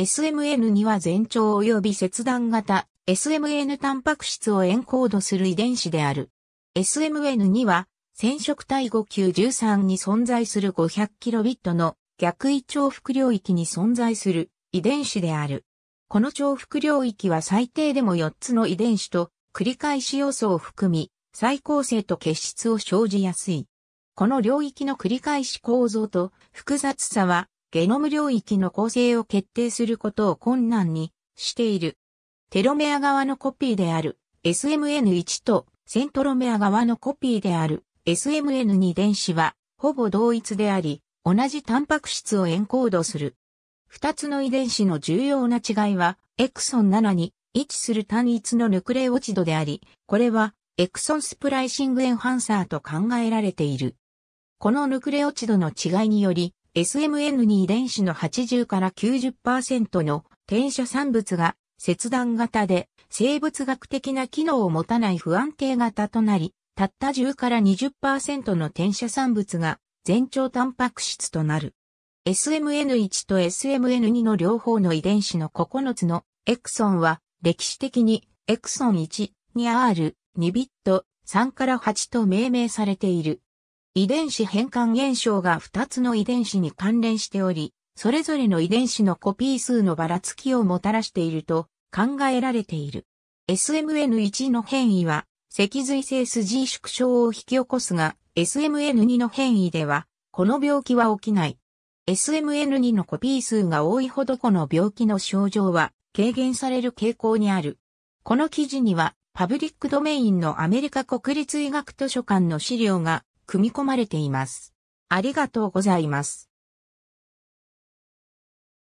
SMN には全長及び切断型 SMN タンパク質をエンコードする遺伝子である。SMN には染色体 5Q13 に存在する 500kb の逆位重複領域に存在する遺伝子である。この重複領域は最低でも4つの遺伝子と繰り返し要素を含み、再構成と結質を生じやすい。この領域の繰り返し構造と複雑さはゲノム領域の構成を決定することを困難にしている。テロメア側のコピーである SMN1 とセントロメア側のコピーである SMN2 電子はほぼ同一であり、同じタンパク質をエンコードする。二つの遺伝子の重要な違いは、エクソン7に位置する単一のヌクレオチドであり、これはエクソンスプライシングエンハンサーと考えられている。このヌクレオチドの違いにより、SMN に遺伝子の80から90%の転写産物が切断型で生物学的な機能を持たない不安定型となり、たった10から20%の転写産物が全長タンパク質となる。SMN1 と SMN2 の両方の遺伝子の9つのエクソンは歴史的にエクソン1、2R、2ビット、3から8と命名されている。遺伝子変換現象が2つの遺伝子に関連しており、それぞれの遺伝子のコピー数のばらつきをもたらしていると考えられている。SMN1 の変異は、脊髄性筋縮小を引き起こすが、SMN2 の変異では、この病気は起きない。SMN2 のコピー数が多いほどこの病気の症状は軽減される傾向にある。この記事には、パブリックドメインのアメリカ国立医学図書館の資料が組み込まれています。ありがとうございます。